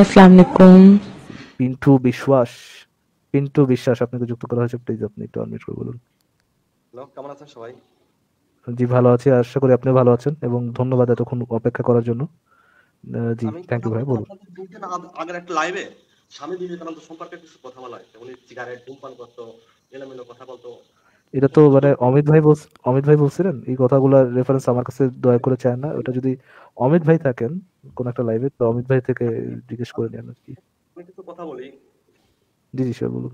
আসসালামু পিন্টু বিশ্বাস পিন্টু বিশ্বাস আপনাকে যুক্ত করা হয়েছে প্লিজ আপনি একটু আনমিউট করে বলুন হ্যালো কেমন আছেন সবাই জি ভালো আছি আশা করি আপনি ভালো আছেন এবং ধন্যবাদ এতক্ষণ অপেক্ষা করার জন্য জি থ্যাংক ইউ ভাই বলুন আগের একটা লাইভে স্বামী বিবেকানন্দ সম্পর্কে কিছু কথা বলা হয় উনি সিগারেট ধূমপান করতো এলোমেলো কথা বলতো এটা তো মানে অমিত ভাই অমিত ভাই বলছিলেন এই কথাগুলো রেফারেন্স আমার কাছে দয়া করে চায় না ওটা যদি অমিত ভাই থাকেন কোন একটা লাইভে তো অমিত ভাই থেকে জিজ্ঞেস করে নেন আর কি কথা বলি জি জি স্যার বলুন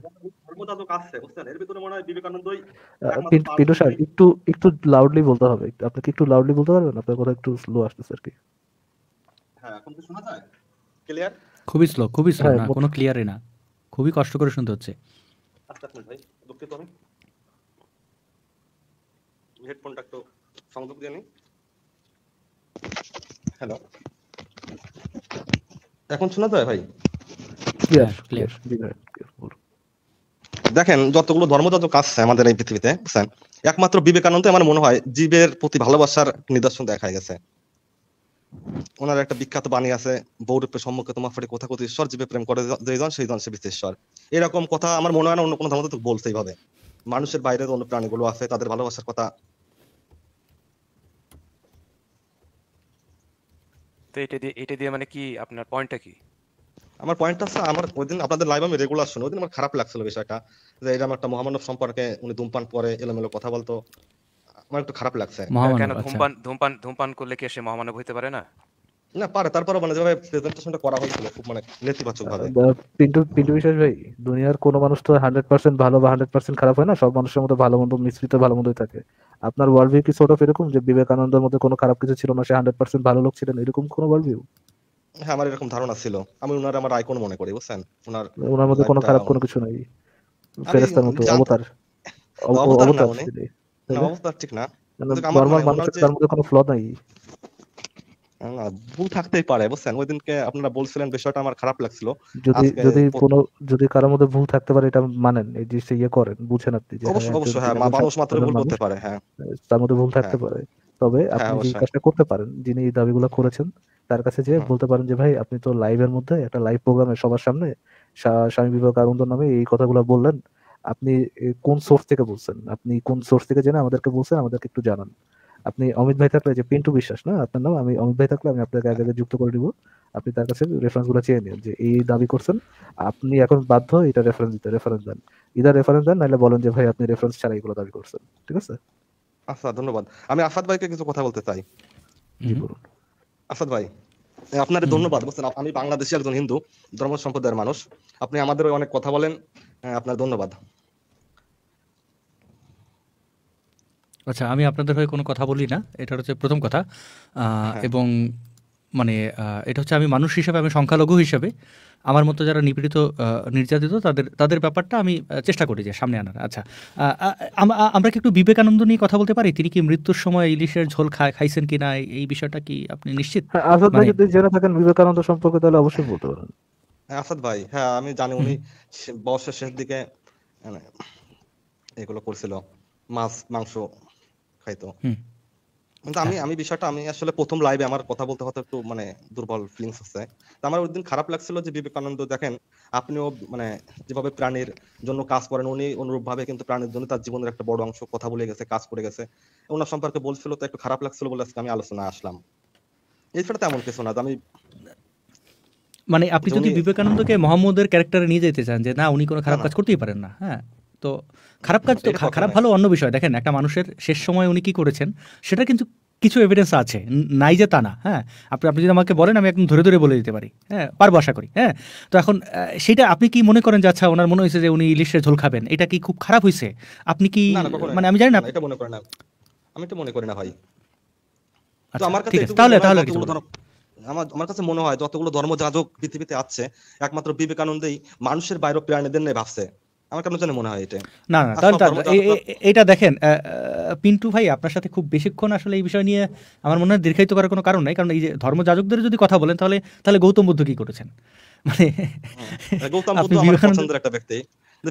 স্যার একটু একটু লাউডলি বলতে হবে কি একটু লাউডলি বলতে পারবেন আপনার কথা একটু স্লো আসতেছে আর কি হ্যাঁ এখন কি শোনা যায় ক্লিয়ার খুবই স্লো খুবই স্লো হ্যাঁ, না কোনো ক্লিয়ারই না খুবই কষ্ট করে শুনতে হচ্ছে আচ্ছা ভাই দুঃখিত আমি হেডফোনটা একটু সংযোগ দিয়ে নিই হ্যালো এখন শোনা যায় ভাই দেখেন যতগুলো ধর্ম ধর্মযাজক আসছে আমাদের এই পৃথিবীতে বুঝছেন একমাত্র বিবেকানন্দ আমার মনে হয় জীবের প্রতি ভালোবাসার নিদর্শন দেখা গেছে ওনার একটা বিখ্যাত বাণী আছে বৌরূপের সম্মুখে তোমার ফাটে কথা কথা ঈশ্বর জীবে প্রেম করে যেজন সেইজন সে বিশ্বেশ্বর এরকম কথা আমার মনে হয় না অন্য কোনো ধর্মযাজক বলতেই হবে মানুষের বাইরে অন্য প্রাণীগুলো আছে তাদের ভালোবাসার কথা তো এটা দিয়ে এটা দিয়ে মানে কি আপনার পয়েন্টটা কি আমার পয়েন্টটা হচ্ছে আমার দিন আপনাদের লাইভ আমি রেগুলার শুনি দিন আমার খারাপ লাগছিল বিষয়টা যে আমার একটা মহামানব সম্পর্কে উনি ধূমপান পরে এলোমেলো কথা বলতো আমার একটু খারাপ লাগছে কেন আচ্ছা। ধূমপান ধূমপান ধূমপান করলে কি সে মহামানব হইতে পারে না না পারে তারপরে মানে যেভাবে প্রেজেন্টেশনটা করা হয়েছিল খুব মানে নেতিবাচক ভাবে পিন্টু পিন্টু বিশ্বাস ভাই দুনিয়ার কোনো মানুষ তো হান্ড্রেড পার্সেন্ট ভালো বা হান্ড্রেড পার্সেন্ট খারাপ হয় না সব মানুষের মধ্যে ভালো মন্দ মিশ্রিত ভালো মন্দই থাকে আপনার ওয়ার্ল্ড ভিউ কি সর্ট অফ এরকম যে বিবেকানন্দের মধ্যে কোনো খারাপ কিছু ছিল না সে হান্ড্রেড পার্সেন্ট ভালো লোক ছিলেন এরকম কোনো ওয়ার্ল্ড ভিউ হ্যাঁ আমার এরকম ধারণা ছিল আমি ওনার আমার আইকন মনে করি বুঝছেন ওনার ওনার মধ্যে কোনো খারাপ কোনো কিছু নাই ফেরেস্তার মতো অবতার অবতার না অবতার ঠিক না নরমাল মানে মানুষের তার মধ্যে কোনো ফ্ল নাই হ্যাঁ, ভুল থাকতেই পারে বুঝছেন ওই দিনকে আপনারা বলছিলেন বিষয়টা আমার খারাপ লাগছিল যদি যদি কোনো যদি কারোর মধ্যে ভুল থাকতে পারে এটা মানেন এই জিনিসটা ইয়ে করেন বুঝেন আপনি যে অবশ্যই হ্যাঁ, অবশ্যই হ্যাঁ মানুষ মাত্র ভুল করতে পারে হ্যাঁ তার মধ্যে ভুল থাকতে হ্যাঁ। পারে তবে আপনি যে কাজটা করতে পারেন যিনি এই দাবিগুলো করেছেন তার কাছে যে বলতে পারেন যে ভাই আপনি তো লাইভের মধ্যে একটা লাইভ প্রোগ্রামে সবার সামনে স্বামী বিবেকানন্দ নামে এই কথাগুলো বললেন আপনি কোন সোর্স থেকে বলছেন আপনি কোন সোর্স থেকে জেনে আমাদেরকে বলছেন আমাদেরকে একটু জানান আপনি অমিত ভাই থাকলে যে পিন্টু বিশ্বাস না আপনার নাম আমি অমিত ভাই থাকলে আমি আপনাকে আগে আগে যুক্ত করে দিব আপনি তার কাছে রেফারেন্স গুলো চেয়ে নিন যে এই দাবি করছেন আপনি এখন বাধ্য এটা রেফারেন্স দিতে রেফারেন্স দেন ইদার রেফারেন্স দেন নাহলে বলেন যে ভাই আপনি রেফারেন্স ছাড়া এগুলো দাবি করছেন ঠিক আছে আচ্ছা ধন্যবাদ আমি আসাদ ভাইকে কিছু কথা বলতে চাই জি বলুন আসাদ ভাই আপনারে ধন্যবাদ বুঝছেন আমি বাংলাদেশি একজন হিন্দু ধর্ম সম্প্রদায়ের মানুষ আপনি আমাদের অনেক কথা বলেন আপনার ধন্যবাদ আচ্ছা আমি আপনাদের হয়ে কোনো কথা বলি না এটা হচ্ছে প্রথম কথা হ্যাঁ। এবং মানে এটা হচ্ছে আমি মানুষ হিসাবে আমি সংখ্যালঘু হিসাবে আমার মতো যারা নিপীড়িত নির্যাতিত তাদের তাদের ব্যাপারটা আমি চেষ্টা করি যে সামনে আনার আচ্ছা আমরা কি একটু বিবেকানন্দ নিয়ে কথা বলতে পারি তিনি কি মৃত্যুর সময় ইলিশের ঝোল খায় খাইছেন কি না এই বিষয়টা কি আপনি নিশ্চিত হ্যাঁ, মানে যদি জেনে থাকেন বিবেকানন্দ সম্পর্কে তাহলে অবশ্যই বলতে পারেন হ্যাঁ, আসাদ ভাই হ্যাঁ আমি জানি উনি বর্ষের শেষ দিকে মানে, এগুলো করছিল মাছ মাংস হয়তো কিন্তু আমি আমি বিষয়টা আমি আসলে প্রথম লাইভে আমার কথা বলতে হতো একটু মানে দুর্বল ফিলিংস হচ্ছে তো আমার ওই দিন খারাপ লাগছিল যে বিবেকানন্দ দেখেন আপনিও মানে যেভাবে প্রাণীর জন্য কাজ করেন উনি অনুরূপ ভাবে কিন্তু প্রাণীর জন্য তার জীবনের একটা বড় অংশ কথা বলে গেছে কাজ করে গেছে ওনার সম্পর্কে বলছিল তো একটু খারাপ লাগছিল বলে আজকে আমি আলোচনা আসলাম এছাড়া তেমন কিছু না আমি মানে আপনি যদি বিবেকানন্দকে মোহাম্মদের ক্যারেক্টারে নিয়ে যেতে চান যে না উনি কোনো খারাপ কাজ করতেই পারেন না হ্যাঁ তো খারাপ কাজ তো খারাপ ভালো অন্য বিষয় দেখেন একটা মানুষের শেষ সময় উনি কি করেছেন সেটা কিন্তু কিছু এভিডেন্স আছে নাই যে তা না হ্যাঁ আপনি আপনি যদি আমাকে বলেন আমি একদম ধরে ধরে বলে দিতে পারি হ্যাঁ পারবো আশা করি হ্যাঁ তো এখন সেটা আপনি কি মনে করেন যে আচ্ছা ওনার মনে হয়েছে যে উনি ইলিশের ঝোল খাবেন এটা কি খুব খারাপ হয়েছে আপনি কি মানে আমি জানি না এটা মনে করেন না আমি তো মনে করি না ভাই আচ্ছা, আমার কাছে তাহলে তাহলে কিছু আমার আমার কাছে মনে হয় যতগুলো ধর্মযাজক পৃথিবীতে আছে একমাত্র বিবেকানন্দই মানুষের বাইরে প্রাণীদের নিয়ে ভাবছে আমার কেন জানি মনে হয় এটা না না এটা আচ্ছা, দেখেন পিন্টু ভাই আপনার সাথে খুব বেশিক্ষণ আসলে এই বিষয় নিয়ে আমার মনে হয় দীর্ঘায়িত করার কোনো কারণ নাই কারণ এই যে ধর্মযাজকদের যদি কথা বলেন তাহলে তাহলে গৌতম বুদ্ধ কি করেছেন মানে, হ্যাঁ, মানে গৌতম বুদ্ধ আমার পছন্দের একটা ব্যক্তি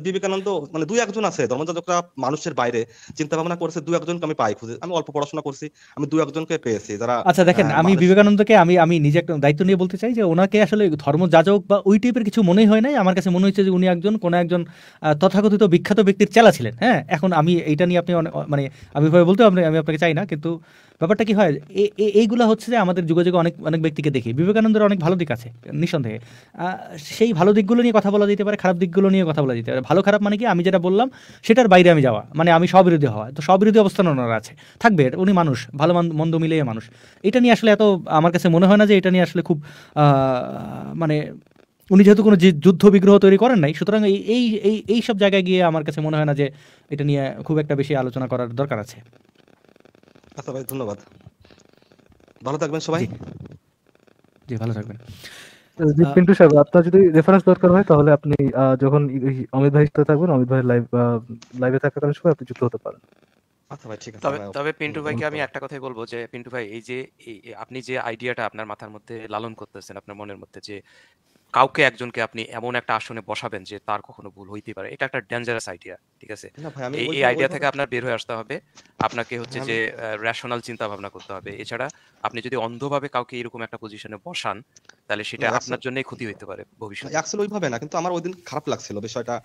বিবেকানন্দ মানে দুই একজন আছে ধর্মযাজকরা মানুষের বাইরে চিন্তা ভাবনা করেছে দুই একজনকে আমি পাই খুঁজে আমি অল্প পড়াশোনা করছি আমি দুই একজনকে পেয়েছি যারা আচ্ছা দেখেন হ্যাঁ, আমি বিবেকানন্দকে আমি আমি নিজে একটা দায়িত্ব নিয়ে বলতে চাই যে ওনাকে আসলে ধর্মযাজক বা ওই টাইপের কিছু মনেই হয় নাই আমার কাছে মনে হচ্ছে যে উনি একজন কোনো একজন তথাকথিত বিখ্যাত ব্যক্তির চেলা ছিলেন হ্যাঁ এখন আমি এইটা নিয়ে আপনি মানে আমি ভাবে বলতে আমি আপনাকে চাই না কিন্তু ব্যাপারটা কি হয় এইগুলো হচ্ছে যে আমাদের যুগে অনেক অনেক ব্যক্তিকে দেখি বিবেকানন্দের অনেক ভালো দিক আছে নিঃসন্দেহে সেই ভালো দিকগুলো নিয়ে কথা বলা যেতে পারে খারাপ দিকগুলো নিয়ে কথা বলা যেতে পারে ভালো খারাপ মানে কি আমি যেটা বললাম সেটার বাইরে আমি যাওয়া মানে আমি সবিরোধী হওয়া তো সবিরোধী অবস্থান ওনারা আছে থাকবে উনি মানুষ ভালো মন্দ মিলিয়ে মানুষ এটা নিয়ে আসলে এত আমার কাছে মনে হয় না যে এটা নিয়ে আসলে খুব মানে উনি যেহেতু কোনো যুদ্ধ বিগ্রহ তৈরি করেন নাই সুতরাং এই এই এই সব জায়গায় গিয়ে আমার কাছে মনে হয় না যে এটা নিয়ে খুব একটা বেশি আলোচনা করার দরকার আছে আচ্ছা ভাই ধন্যবাদ ভালো থাকবেন সবাই জি ভালো থাকবেন পিন্টু সাহেব আপনার যদি রেফারেন্স দরকার হয় তাহলে আপনি যখন অমিত ভাই সাথে থাকবেন অমিত ভাই লাইভ লাইভে থাকাকালীন সময় আপনি যুক্ত হতে পারেন আচ্ছা তবে তবে পিন্টু ভাইকে আমি একটা কথাই বলবো যে পিন্টু ভাই এই যে আপনি যে আইডিয়াটা আপনার মাথার মধ্যে লালন করতেছেন আপনার মনের মধ্যে যে কাউকে একজনকে আপনি এমন একটা আসনে বসাবেন যে তার কখনো ভুল হইতে পারে এটা একটা ডেঞ্জারাস আইডিয়া ঠিক আছে এই আইডিয়া থেকে আপনার বের হয়ে আসতে হবে আপনাকে হচ্ছে হ্যাঁ, যে রেশনাল চিন্তা ভাবনা করতে হবে এছাড়া আপনি যদি অন্ধভাবে কাউকে এরকম একটা পজিশনে বসান তাহলে সেটা আপনার জন্যই ক্ষতি হইতে পারে ভবিষ্যতে আসলে ওইভাবে না কিন্তু আমার ওই দিন খারাপ লাগছিল বিষয়টা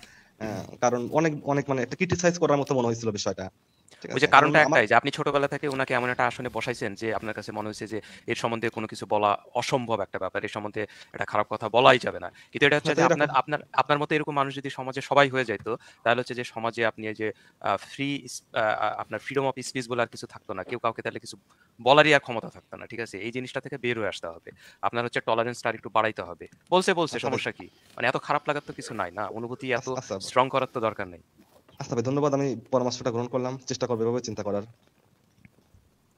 কারণ অনেক অনেক মানে একটা ক্রিটিসাইজ করার মতো মনে হয়েছিল বিষয়টা ওই যে কারণটা একটাই যে আপনি ছোটবেলা থেকে ওনাকে এমন একটা আসনে বসাইছেন যে আপনার কাছে মনে হয়েছে যে এর সম্বন্ধে কোনো কিছু বলা অসম্ভব একটা ব্যাপার এর সম্বন্ধে একটা খারাপ কথা বলাই যাবে না কিন্তু এটা হচ্ছে হ্যাঁ, আপনার আপনার আপনার মতো এরকম মানুষ যদি সমাজে সবাই হয়ে যাইতো তাহলে হচ্ছে যে সমাজে আপনি যে ফ্রি আপনার ফ্রিডম অফ স্পিচ বলে আর কিছু থাকতো না কেউ কাউকে তাহলে কিছু বলারই আর ক্ষমতা থাকতো না ঠিক আছে এই জিনিসটা থেকে বের হয়ে আসতে হবে আপনার হচ্ছে টলারেন্সটা একটু বাড়াইতে হবে বলছে বলছে সমস্যা কি মানে এত খারাপ লাগার তো কিছু নাই না অনুভূতি এত স্ট্রং আচ্ছা, আচ্ছা। করার তো দরকার নেই আচ্ছা ভাই ধন্যবাদ আমি পরামর্শটা গ্রহণ করলাম চেষ্টা করবো এভাবে চিন্তা করার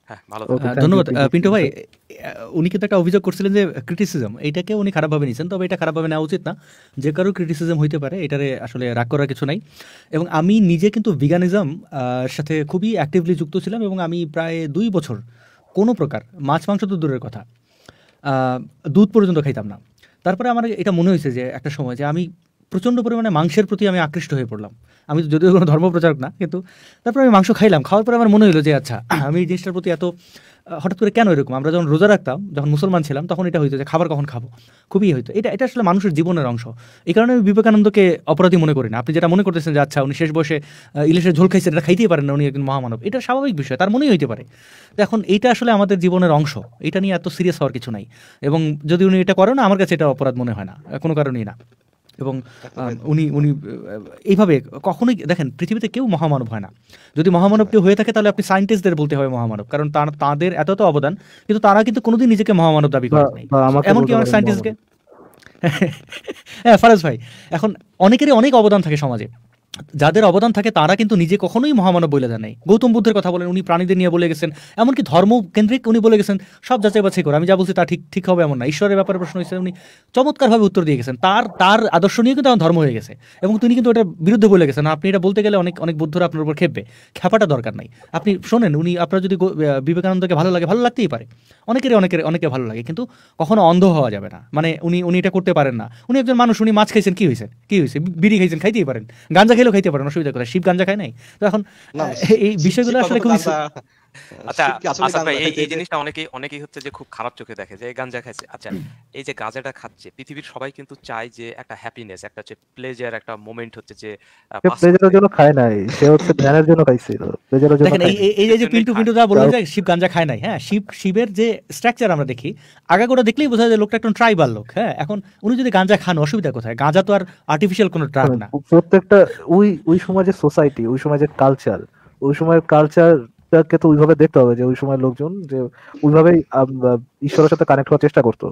হ্যাঁ, ধন্যবাদ পিন্টু ভাই উনি কিন্তু একটা অভিযোগ করছিলেন যে ক্রিটিসিজম উনি খারাপভাবে নিয়েছেন তবে এটা খারাপভাবে নেওয়া উচিত না যে ক্রিটিসিজম হইতে পারে এটারে আসলে রাগ করার কিছু নাই এবং আমি নিজে কিন্তু ভিগানিজম সাথে খুবই অ্যাক্টিভলি যুক্ত ছিলাম এবং আমি প্রায় দুই বছর কোনো প্রকার মাছ মাংস তো দূরের কথা দুধ পর্যন্ত খাইতাম না তারপরে আমার এটা মনে হয়েছে যে একটা সময় যে আমি প্রচণ্ড পরিমাণে মাংসের প্রতি আমি আকৃষ্ট হয়ে পড়লাম আমি যদিও কোনো ধর্মপ্রচারক না কিন্তু তারপর আমি মাংস খাইলাম খাওয়ার পরে আমার মনে হলো যে আচ্ছা আমি এই জিনিসটার প্রতি এত হঠাৎ করে কেন এরকম আমরা যখন রোজা রাখতাম যখন মুসলমান ছিলাম তখন এটা হইতো যে খাবার কখন খাবো খুবই হইতো এটা এটা আসলে মানুষের জীবনের অংশ এই কারণে আমি বিবেকানন্দকে অপরাধী মনে করি না আপনি যেটা মনে করতেছেন যে আচ্ছা উনি শেষ বসে ইলিশের ঝোল খাইছেন এটা খাইতেই পারেন না উনি একজন মহামানব এটা স্বাভাবিক বিষয় তার মনেই হইতে পারে তো এখন এইটা আসলে আমাদের জীবনের অংশ এটা নিয়ে এত সিরিয়াস হওয়ার কিছু নাই এবং যদি উনি এটা করেন না আমার কাছে এটা অপরাধ মনে হয় না কোনো কারণেই না এবং উনি উনি এইভাবে কখনোই দেখেন পৃথিবীতে কেউ মহামানব হয় না যদি মহামানব কেউ হয়ে থাকে তাহলে আপনি সায়েন্টিস্টদের বলতে হবে মহামানব কারণ তাদের এত তো অবদান কিন্তু তারা কিন্তু কোনোদিন নিজেকে মহামানব দাবি করে এমনকি অনেক সায়েন্টিস্টকে হ্যাঁ ফারাজ ভাই এখন অনেকেরই অনেক অবদান থাকে সমাজে যাদের অবদান থাকে তারা কিন্তু নিজে কখনোই মহামানব বলে জানাই গৌতম বুদ্ধের কথা বলেন উনি প্রাণীদের নিয়ে বলে গেছেন এমনকি ধর্ম কেন্দ্রিক উনি বলে গেছেন সব যাচাই বাছাই করে আমি যা বলছি তা ঠিক ঠিক হবে এমন না ঈশ্বরের ব্যাপারে প্রশ্ন হয়েছে উনি চমৎকারভাবে উত্তর দিয়ে গেছেন তার তার আদর্শ নিয়ে কিন্তু আমার ধর্ম হয়ে গেছে এবং তিনি কিন্তু ওটার বিরুদ্ধে বলে গেছেন আপনি এটা বলতে গেলে অনেক অনেক বুদ্ধরা আপনার উপর খেপবে খেপাটা দরকার নাই আপনি শোনেন উনি আপনার যদি বিবেকানন্দকে ভালো লাগে ভালো লাগতেই পারে অনেকের অনেকের অনেকে ভালো লাগে কিন্তু কখনো অন্ধ হওয়া যাবে না মানে উনি উনি এটা করতে পারেন না উনি একজন মানুষ উনি মাছ খাইছেন কি হয়েছে কি হয়েছে বিড়ি খাইছেন খাইতেই পারেন গাঞ্জা খেলেও খাইতে পারেন অসুবিধা করে শিব গাঞ্জা খায় নাই তো এখন এই বিষয়গুলো আসলে খুবই আচ্ছা, আচ্ছা ভাই এই জিনিসটা অনেকেই অনেকেই হচ্ছে যে খুব খারাপ চোখে দেখে যে খাচ্ছে আচ্ছা এই যে গাঁজাটা খাচ্ছে পৃথিবীর সবাই কিন্তু চায় যে একটা হ্যাপিনেস একটা হচ্ছে প্লেজার একটা মোমেন্ট হচ্ছে যে প্লেজারের জন্য খায় নাই সে হচ্ছে ধ্যানের জন্য প্লেজারের জন্য এই যে পিন্টু পিন্টু দা যে শিব গাঁজা খায় নাই হ্যাঁ শিব শিবের যে স্ট্রাকচার আমরা দেখি করে দেখলেই বোঝা যায় লোকটা একজন ট্রাইবাল লোক হ্যাঁ এখন উনি যদি গাঁজা খান অসুবিধা কোথায় গাঁজা তো আর আর্টিফিশিয়াল কোনো ট্রাক মানে না প্রত্যেকটা ওই ওই সমাজের সোসাইটি ওই সমাজের কালচার ওই সময়ের কালচার তাকে তো ওইভাবে দেখতে হবে যে ওই সময় লোকজন যে ওইভাবেই ঈশ্বরের সাথে কানেক্ট হওয়ার চেষ্টা করতো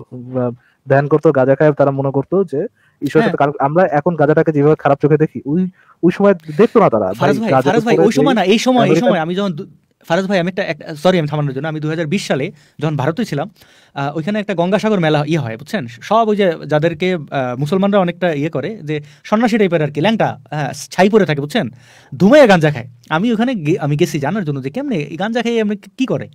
ধ্যান করতো গাঁজা খায় তারা মনে করতো যে ঈশ্বরের সাথে হ্যাঁ। আমরা এখন গাঁজাটাকে যেভাবে খারাপ চোখে দেখি ওই ওই সময় দেখতো না তারা ভাই ওই সময় না এই সময় এই সময় আমি যখন ফারাজ ভাই আমি একটা সরি আমি থামানোর জন্য আমি দু সালে যখন ভারতে ছিলাম ওইখানে একটা গঙ্গাসাগর মেলা ইয়ে হয় বুঝছেন সব ওই যে যাদেরকে মুসলমানরা অনেকটা ইয়ে করে যে সন্ন্যাসী টাইপের আর কি ল্যাংটা হ্যাঁ ছাই পরে থাকে বুঝছেন ধুমে গাঞ্জা খায় আমি ওখানে আমি গেছি জানার জন্য যে কেমনি গাঞ্জা খাই আমি কি করে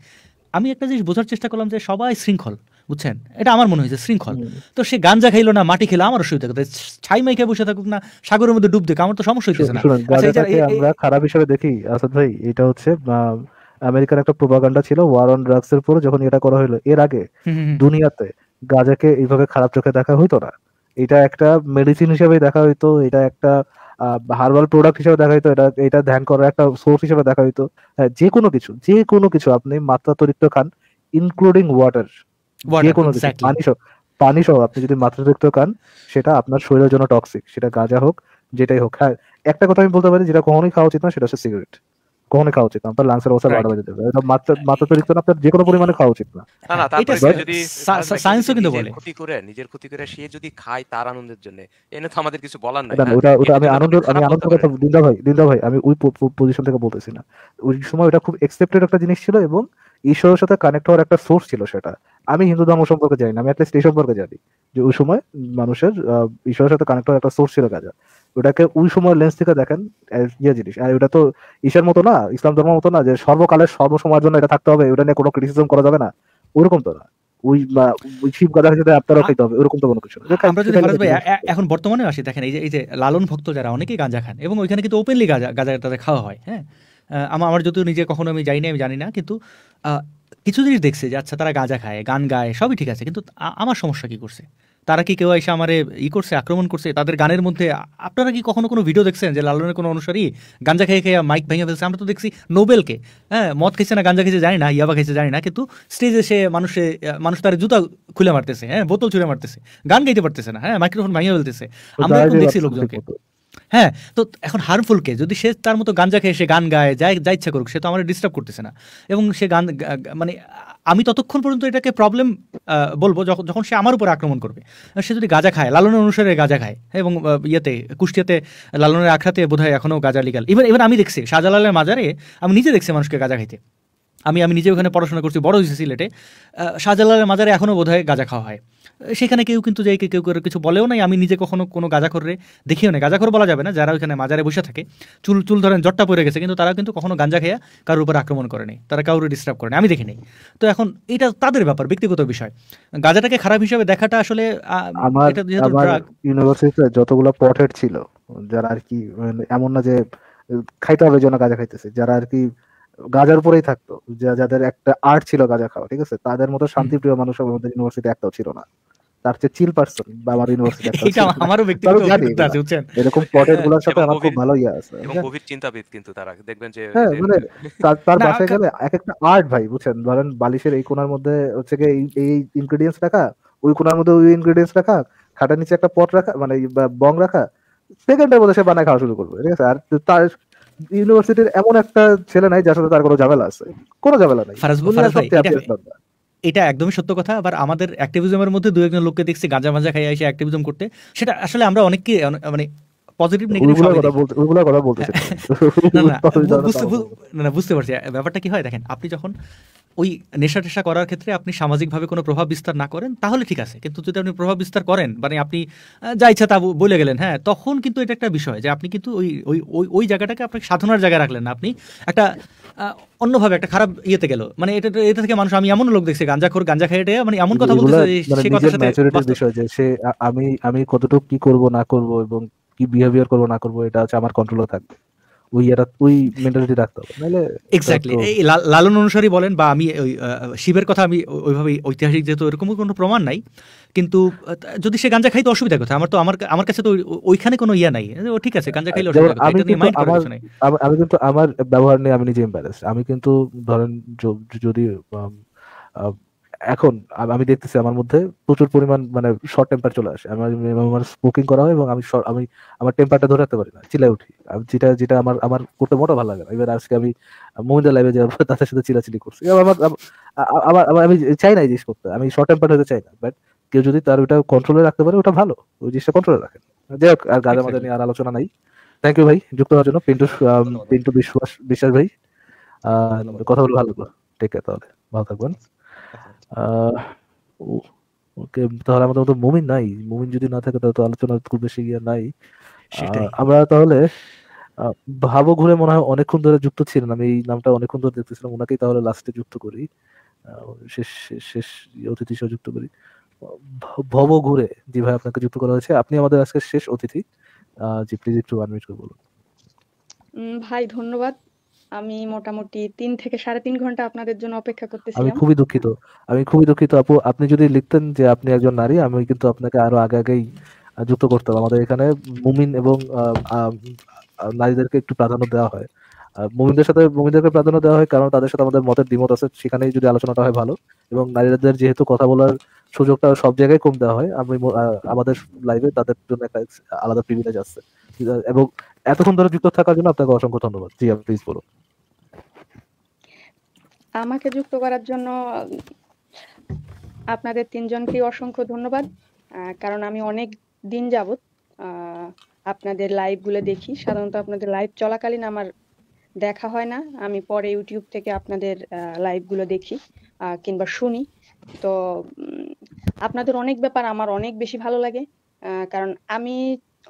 আমি একটা জিনিস বোঝার চেষ্টা করলাম যে সবাই শৃঙ্খল বুঝছেন এটা আমার মনে হয়েছে শৃঙ্খল তো সে গাঞ্জা খাইলো না মাটি খেলো আমার অসুবিধা কথা ছাই মাই খেয়ে বসে থাকুক না সাগরের মধ্যে ডুব দেখ আমার তো সমস্যা হইতেছে না আচ্ছা, আমরা খারাপ হিসেবে দেখি আসাদ ভাই এটা হচ্ছে আমেরিকার একটা প্রোপাগান্ডা ছিল ওয়ার অন ড্রাগস এর পরে যখন এটা করা হলো এর আগে দুনিয়াতে গাজাকে এইভাবে খারাপ চোখে দেখা হইতো না এটা একটা মেডিসিন হিসেবে দেখা হইতো এটা একটা হার্বাল প্রোডাক্ট হিসেবে দেখা হইতো এটা এটা ধ্যান করার একটা সোর্স হিসেবে দেখা হইতো হ্যাঁ, যে কোনো কিছু যে কোনো কিছু আপনি তরিক্ত খান ইনক্লুডিং ওয়াটার যে কোনো কিছু পানি সহ পানি সহ আপনি যদি তরিক্ত খান সেটা আপনার শরীরের জন্য টক্সিক সেটা গাঁজা হোক যেটাই হোক হ্যাঁ একটা কথা আমি বলতে পারি যেটা কখনোই খাওয়া উচিত না সেটা হচ্ছে সিগারেট কখনো খাওয়া উচিত না অবস্থা বারো বাজে দেবে আপনার যে কোনো পরিমাণে খাওয়া উচিত না যদি সায়েন্সও কিন্তু বলে ক্ষতি করে নিজের ক্ষতি করে সে যদি খায় তার আনন্দের জন্য এনে তো আমাদের কিছু বলার নাই হ্যাঁ, ওটা ওটা আমি আনন্দ আমি আনন্দ কথা ভাই দিলদা ভাই আমি ওই পজিশন থেকে বলতেছি না ওই সময় ওটা খুব এক্সেপ্টেড একটা জিনিস ছিল এবং ঈশ্বরের সাথে কানেক্ট হওয়ার একটা সোর্স ছিল সেটা আমি হিন্দু ধর্ম সম্পর্কে জানি না আমি একটা এই সম্পর্কে জানি যে ওই সময় মানুষের ঈশ্বরের সাথে কানেক্ট হওয়ার একটা সোর্স ছিল গাজা ওটাকে ওই সময় লেন্স থেকে দেখেন ইয়ে জিনিস আর ওটা তো ঈশ্বর মতো না ইসলাম ধর্মের মতো না যে সর্বকালের সর্বসময়ের জন্য এটা থাকতে হবে ওটা নিয়ে কোনো ক্রিটিসিজম করা যাবে না ওরকম তো না ওই শিব গাধার সাথে আপনারও খাইতে হবে ওরকম তো কোনো কিছু আমরা এখন বর্তমানে আসি দেখেন এই যে এই যে লালন ভক্ত যারা অনেকেই গাঁজা খান এবং ওইখানে কিন্তু ওপেনলি গাঁজা গাঁজা তাদের খাওয়া হয় হ্যাঁ আমার আমার যদিও নিজে কখনো আমি যাইনি আমি জানি না কিন্তু কিছু জিনিস দেখছে যে আচ্ছা তারা গাঁজা খায় গান গায় সবই ঠিক আছে কিন্তু আমার সমস্যা কি করছে তারা কি কেউ এসে আমার ই করছে আক্রমণ করছে তাদের গানের মধ্যে আপনারা কি কখনো কোনো ভিডিও দেখছেন যে লালনের কোনো অনুসারী গাঞ্জা খেয়ে খেয়ে মাইক ভেঙে ফেলছে আমরা তো দেখছি নোবেলকে হ্যাঁ মদ খেয়েছে না গাঞ্জা খেয়েছে জানি না ইয়াবা খেয়েছে জানি না কিন্তু স্টেজে এসে মানুষে মানুষ তার জুতা খুলে মারতেছে হ্যাঁ বোতল ছুঁড়ে মারতেছে গান গাইতে পারতেছে না হ্যাঁ মাইক্রোফোন ভেঙে ফেলতেছে আমরা দেখছি লোকজনকে হ্যাঁ তো এখন হার্মফুলকে যদি সে তার মতো গাঞ্জা খেয়ে সে গান গায় যাই যা ইচ্ছা করুক সে তো আমার ডিস্টার্ব করতেছে না এবং সে গান মানে আমি ততক্ষণ পর্যন্ত এটাকে প্রবলেম বলবো যখন যখন সে আমার উপর আক্রমণ করবে সে যদি গাঁজা খায় লালনের অনুসারে গাঁজা খায় এবং ইয়েতে কুষ্টিয়াতে লালনের আখড়াতে বোধহয় এখনও গাঁজা লিগাল ইভেন ইভেন আমি দেখছি শাহজালালের মাজারে আমি নিজে দেখছি মানুষকে গাঁজা খাইতে আমি আমি নিজে ওখানে পড়াশোনা করছি বড় হয়েছি সিলেটে শাহজালালের মাজারে এখনও বোধহয় গাঁজা খাওয়া হয় সেখানে কেউ কিন্তু যাই কেউ কিছু বলেও নাই আমি নিজে কখনো কোনো গাঁজাখরে দেখিও না গাঁজাখর বলা যাবে না যারা ওইখানে মাজারে বসে থাকে চুল চুল ধরেন জটটা পড়ে গেছে কিন্তু তারা কিন্তু কখনো গাঞ্জা খেয়ে কারোর উপর আক্রমণ করেনি তারা কারোর ডিস্টার্ব করেনি আমি দেখিনি তো এখন এটা তাদের ব্যাপার ব্যক্তিগত বিষয় গাঁজাটাকে খারাপ হিসেবে দেখাটা আসলে ইউনিভার্সিটিতে যতগুলো পটেট ছিল যারা আর কি এমন না যে খাইতে হবে জন্য গাঁজা খাইতেছে যারা আর কি গাজার উপরেই থাকতো যাদের একটা আর্ট ছিল গাজা খাওয়া ঠিক আছে তাদের মতো শান্তিপ্রিয় মানুষ আমাদের ইউনিভার্সিটি একটাও ছিল না তার চেয়ে চিল বা আমার ইউনিভার্সিটি এটা আমারও ব্যক্তিগত অভিজ্ঞতা আছে মানে বুঝছেন এরকম হ্যাঁ, গুলোর সাথে আমার খুব ভালো ইয়া আছে এবং গভীর চিন্তাবিদ কিন্তু তারা দেখবেন যে হ্যাঁ মানে তার বাসায় গেলে এক একটা আর্ট ভাই বুঝছেন ধরেন বালিশের এই কোণার মধ্যে হচ্ছে কি এই ইনগ্রেডিয়েন্টস রাখা ওই কোণার মধ্যে ওই ইনগ্রেডিয়েন্টস রাখা খাটার নিচে একটা পট রাখা মানে বং রাখা সেকেন্ডের মধ্যে সে বানায় খাওয়া শুরু করবে ঠিক আছে আর তার ইউনিভার্সিটির এমন একটা ছেলে নাই যার সাথে তার কোনো ঝামেলা আছে কোনো ঝামেলা নাই ফারাজ ভাই এটা একদমই সত্য কথা আবার আমাদের অ্যাক্টিভিজমের মধ্যে দু একজন লোককে দেখছি গাঁজা মাজা খাইয়া এসে অ্যাক্টিভিজম করতে সেটা আসলে আমরা অনেককে মানে পজিটিভ নেগেটিভ কথা বলতে না বুঝতে পারছি ব্যাপারটা কি হয় দেখেন আপনি যখন ওই নেশা টেশা করার ক্ষেত্রে আপনি সামাজিকভাবে কোনো প্রভাব বিস্তার না করেন তাহলে ঠিক আছে কিন্তু যদি আপনি প্রভাব বিস্তার করেন মানে আপনি যা ইচ্ছা তা বলে গেলেন হ্যাঁ তখন কিন্তু এটা একটা বিষয় যে আপনি কিন্তু ওই ওই ওই ওই জায়গাটাকে আপনাকে সাধনার জায়গায় রাখলেন না আপনি একটা অন্যভাবে একটা খারাপ ইয়েতে গেল মানে এটা এটা থেকে মানুষ আমি এমন লোক দেখছি গাঞ্জাখোর গাঞ্জা এটা মানে এমন কথা বলতেছে মানে সে কথার সাথে বিষয় যে সে আমি আমি কতটুকু কি করব না করব এবং কি বিহেভিয়ার করব না করব এটা হচ্ছে আমার কন্ট্রোলে থাকবে ওই ওই মেন্টালিটি রাখতে হবে নাহলে এক্স্যাক্টলি এই লালন অনুসারী বলেন বা আমি ওই শিবের কথা আমি ওইভাবে ঐতিহাসিক যেহেতু এরকম কোনো প্রমাণ নাই কিন্তু যদি সে গাঞ্জা খাইতে অসুবিধা কথা আমার তো আমার আমার কাছে তো ওইখানে কোনো ইয়া নাই ও ঠিক আছে গাঞ্জা খাইলে অসুবিধা আমি কিন্তু আমার ব্যবহার নিয়ে আমি নিজে আমি কিন্তু ধরেন যদি এখন আমি দেখতেছি আমার মধ্যে প্রচুর পরিমাণ মানে শর্ট টেম্পার চলে আসে আমার স্মোকিং করা হয় এবং আমি আমি আমার টেম্পারটা ধরে রাখতে পারি না চিলাই উঠি আমি যেটা যেটা আমার আমার করতে মোটা ভালো লাগে না এবার আজকে আমি মহিলা লাইভে যাবো তাদের সাথে চিলাচিলি করছি আমার আমার আমি চাই না এই জিনিস করতে আমি শর্ট টেম্পার হতে চাই না বাট কেউ যদি তার ওটা কন্ট্রোলে রাখতে পারে ওটা ভালো ওই জিনিসটা কন্ট্রোলে রাখেন যাই হোক আর গাজা মাজা নিয়ে আর আলোচনা নাই থ্যাংক ইউ ভাই যুক্ত হওয়ার জন্য পিন্টু পিন্টু বিশ্বাস বিশ্বাস ভাই কথা বলে ভালো লাগলো ঠিক আছে তাহলে ভালো থাকবেন ওকে তাহলে আমাদের মতো মুমিন নাই মুমিন যদি না থাকে তাহলে তো আলোচনা খুব বেশি গিয়ে নাই আমরা তাহলে ভাবো ঘুরে মনে হয় অনেকক্ষণ ধরে যুক্ত ছিলেন আমি এই নামটা অনেকক্ষণ ধরে দেখতেছিলাম ওনাকেই তাহলে লাস্টে যুক্ত করি শেষ শেষ ইয়ে অতিথি সহ যুক্ত করি ভব ঘুরে জি ভাই আপনাকে যুক্ত করা হয়েছে আপনি আমাদের আজকের শেষ অতিথি জি প্লিজ একটু আনমিউট করে বলুন ভাই ধন্যবাদ আমি মোটামুটি তিন থেকে সাড়ে তিন ঘন্টা আপনাদের জন্য অপেক্ষা করতেছিলাম আমি খুবই দুঃখিত আমি খুবই দুঃখিত আপু আপনি যদি লিখতেন যে আপনি একজন নারী আমি কিন্তু আপনাকে আরো আগে আগেই যুক্ত করতাম আমাদের এখানে মুমিন এবং নারীদেরকে একটু প্রাধান্য দেওয়া হয় মুমিনদের সাথে মুমিনদেরকে প্রাধান্য দেওয়া হয় কারণ তাদের সাথে আমাদের মতের দ্বিমত আছে সেখানেই যদি আলোচনাটা হয় ভালো এবং নারীদের যেহেতু কথা বলার সুযোগটা সব জায়গায় কম দেওয়া হয় আমি আমাদের লাইভে তাদের জন্য একটা আলাদা প্রিভিলেজ আছে এবং এতক্ষণ ধরে যুক্ত থাকার জন্য আপনাকে অসংখ্য ধন্যবাদ জি প্লিজ বলুন আমাকে যুক্ত করার জন্য আপনাদের তিনজনকে অসংখ্য ধন্যবাদ কারণ আমি অনেক দিন যাবত আপনাদের লাইভগুলো দেখি সাধারণত আপনাদের লাইভ চলাকালীন আমার দেখা হয় না আমি পরে ইউটিউব থেকে আপনাদের লাইভগুলো দেখি কিংবা শুনি তো আপনাদের অনেক ব্যাপার আমার অনেক বেশি ভালো লাগে কারণ আমি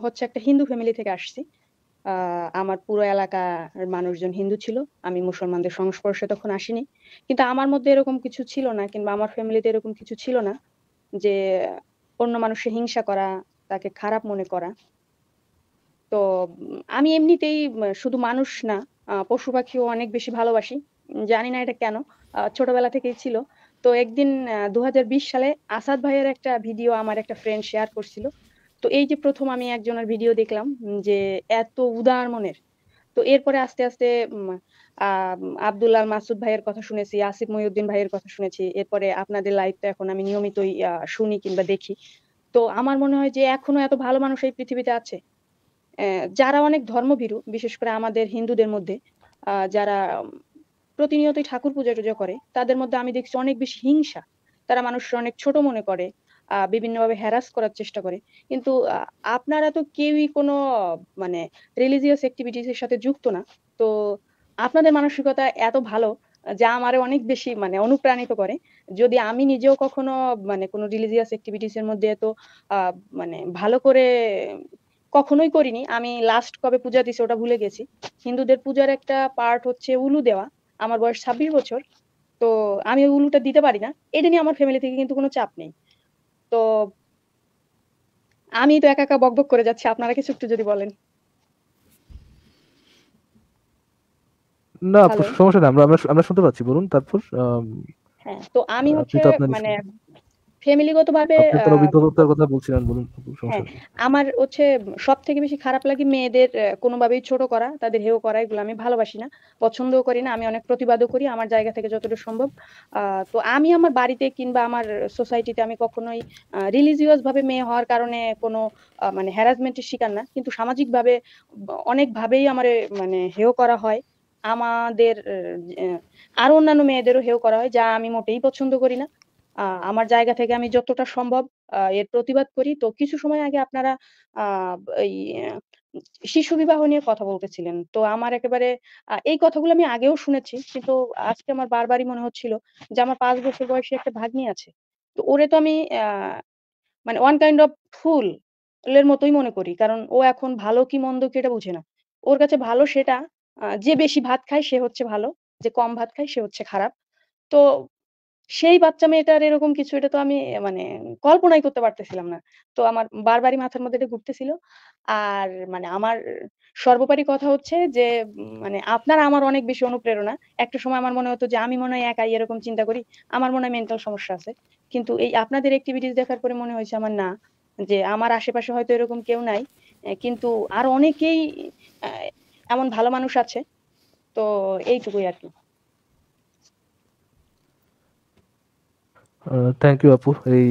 হচ্ছে একটা হিন্দু ফ্যামিলি থেকে আসছি আমার পুরো এলাকার মানুষজন হিন্দু ছিল আমি মুসলমানদের সংস্পর্শে তখন আসিনি কিন্তু আমার মধ্যে এরকম কিছু ছিল না কিংবা আমার ফ্যামিলিতে এরকম কিছু ছিল না যে অন্য মানুষকে হিংসা করা তাকে খারাপ মনে করা তো আমি এমনিতেই শুধু মানুষ না পশু পাখিও অনেক বেশি ভালোবাসি জানি না এটা কেন ছোটবেলা থেকেই ছিল তো একদিন দু সালে আসাদ ভাইয়ের একটা ভিডিও আমার একটা ফ্রেন্ড শেয়ার করছিল তো এই যে প্রথম আমি একজনের ভিডিও দেখলাম যে এত উদার মনের তো এরপরে আস্তে আস্তে আহ আবদুল্লাল মাসুদ ভাইয়ের কথা শুনেছি আসিফ মহিউদ্দিন ভাইয়ের কথা শুনেছি এরপরে আপনাদের লাইভটা এখন আমি নিয়মিতই শুনি কিংবা দেখি তো আমার মনে হয় যে এখনো এত ভালো মানুষ এই পৃথিবীতে আছে যারা অনেক ধর্মভীরু বিশেষ করে আমাদের হিন্দুদের মধ্যে যারা প্রতিনিয়তই ঠাকুর পূজা টুজা করে তাদের মধ্যে আমি দেখছি অনেক বেশি হিংসা তারা মানুষ অনেক ছোট মনে করে বিভিন্নভাবে হ্যারাস করার চেষ্টা করে কিন্তু আপনারা তো কেউই কোনো মানে রিলিজিয়াস অ্যাক্টিভিটিস এর সাথে যুক্ত না তো আপনাদের মানসিকতা এত ভালো যা আমারে অনেক বেশি মানে অনুপ্রাণিত করে যদি আমি নিজেও কখনো মানে কোনো রিলিজিয়াস অ্যাক্টিভিটিস এর মধ্যে এত মানে ভালো করে কখনোই করিনি আমি লাস্ট কবে পূজা দিছি ওটা ভুলে গেছি হিন্দুদের পূজার একটা পার্ট হচ্ছে উলু দেওয়া আমার বয়স ছাব্বিশ বছর তো আমি উলুটা দিতে পারি না এটা নিয়ে আমার ফ্যামিলি থেকে কিন্তু কোনো চাপ নেই তো আমি তো একা একা বক বক করে যাচ্ছি আপনারা কিছু একটু যদি বলেন না সমস্যা না আমরা আমরা শুনতে পাচ্ছি বলুন তারপর হ্যাঁ তো আমি হচ্ছে মানে ফ্যামিলিগত ভাবে হ্যাঁ, আমার হচ্ছে সব থেকে বেশি খারাপ লাগে মেয়েদের কোনোভাবেই ছোট করা তাদের হেও করা এগুলো আমি ভালোবাসি না পছন্দও করি না আমি অনেক প্রতিবাদও করি আমার জায়গা থেকে যতটা সম্ভব তো আমি আমার বাড়িতে কিংবা আমার সোসাইটিতে আমি কখনোই রিলিজিয়াস ভাবে মেয়ে হওয়ার কারণে কোনো মানে হ্যারাসমেন্টের শিকার না কিন্তু সামাজিকভাবে অনেকভাবেই আমার মানে হেও করা হয় আমাদের আরো অন্যান্য মেয়েদেরও হেও করা হয় যা আমি মোটেই পছন্দ করি না আমার জায়গা থেকে আমি যতটা সম্ভব এর প্রতিবাদ করি তো কিছু সময় আগে আপনারা এই শিশু বিবাহ নিয়ে কথা বলতেছিলেন তো আমার একেবারে এই কথাগুলো আমি আগেও শুনেছি কিন্তু আজকে আমার বারবারই মনে হচ্ছিল যে আমার পাঁচ বছর বয়সী একটা ভাগ্নি আছে তো ওরে তো আমি মানে ওয়ান কাইন্ড অফ ফুল এর মতোই মনে করি কারণ ও এখন ভালো কি মন্দ কি এটা বুঝে না ওর কাছে ভালো সেটা যে বেশি ভাত খায় সে হচ্ছে ভালো যে কম ভাত খায় সে হচ্ছে খারাপ তো সেই বাচ্চা মেয়েটার এরকম কিছু এটা তো আমি মানে কল্পনাই করতে পারতেছিলাম না তো আমার বারবারই মাথার মধ্যে এটা ঘুরতেছিল আর মানে আমার সর্বোপরি কথা হচ্ছে যে মানে আপনারা আমার অনেক বেশি অনুপ্রেরণা একটা সময় আমার মনে হতো যে আমি মনে হয় একাই এরকম চিন্তা করি আমার মনে হয় মেন্টাল সমস্যা আছে কিন্তু এই আপনাদের অ্যাক্টিভিটিস দেখার পরে মনে হয়েছে আমার না যে আমার আশেপাশে হয়তো এরকম কেউ নাই কিন্তু আর অনেকেই এমন ভালো মানুষ আছে তো এইটুকুই আর কি থ্যাংক ইউ আপু এই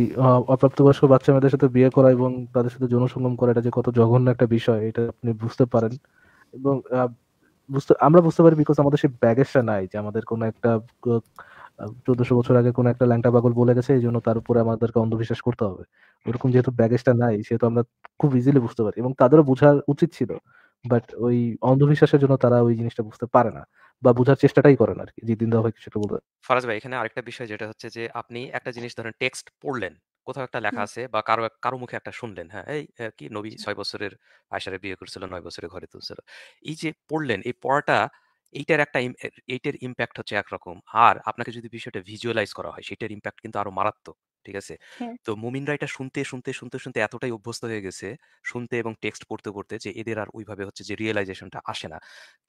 অপ্রাপ্তবয়স্ক বাচ্চা মেয়েদের সাথে বিয়ে করা এবং তাদের সাথে যৌনসঙ্গম করা এটা যে কত জঘন্য একটা বিষয় এটা আপনি বুঝতে পারেন এবং বুঝতে আমরা বুঝতে পারি বিকজ আমাদের সেই ব্যাগেজটা নাই যে আমাদের কোনো একটা চোদ্দশো বছর আগে কোনো একটা ল্যাংটা পাগল বলে গেছে এই জন্য তার উপরে আমাদেরকে অন্ধবিশ্বাস করতে হবে ওরকম যেহেতু ব্যাগেজটা নাই সেহেতু আমরা খুব ইজিলি বুঝতে পারি এবং তাদেরও বোঝার উচিত ছিল বাট ওই অন্ধবিশ্বাসের জন্য তারা ওই জিনিসটা বুঝতে পারে না বা বোঝার চেষ্টাটাই করেন আর কি দিন দা ভাই সেটা বলতে ফারাজ ভাই এখানে আরেকটা বিষয় যেটা হচ্ছে যে আপনি একটা জিনিস ধরেন টেক্সট পড়লেন কোথাও একটা লেখা আছে বা কারো কারো মুখে একটা শুনলেন হ্যাঁ এই কি নবী ছয় বছরের আয়সারে বিয়ে করছিল নয় বছরে ঘরে তুলছিল এই যে পড়লেন এই পড়াটা এইটার একটা এইটার ইম্প্যাক্ট হচ্ছে একরকম আর আপনাকে যদি বিষয়টা ভিজুয়ালাইজ করা হয় সেটার ইম্প্যাক্ট কিন্তু আরো মারাত্মক ঠিক আছে হ্যাঁ। তো মুমিন রায়টা শুনতে, শুনতে, শুনতে, শুনতে এতটাই অভ্যস্ত হয়ে গেছে শুনতে এবং টেক্সট পড়তে, পড়তে যে এদের আর ওইভাবে হচ্ছে যে রিয়েলাইজেশনটা টা আসে না।